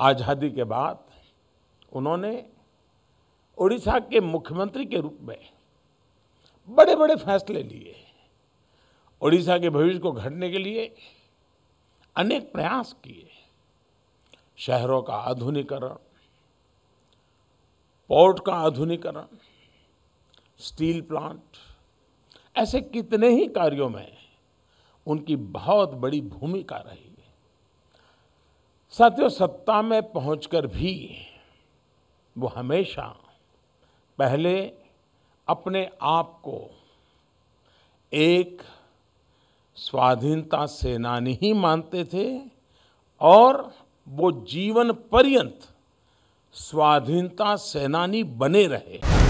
आज़ादी के बाद उन्होंने उड़ीसा के मुख्यमंत्री के रूप में बड़े बड़े फैसले लिए उड़ीसा के भविष्य को घटने के लिए अनेक प्रयास किए शहरों का आधुनिकरण पोर्ट का आधुनिकरण स्टील प्लांट ऐसे कितने ही कार्यों में उनकी बहुत बड़ी भूमिका रही है साथियों सत्ता में पहुंचकर भी वो हमेशा पहले अपने आप को एक स्वाधीनता सेनानी ही मानते थे और वो जीवन पर्यंत स्वाधीनता सेनानी बने रहे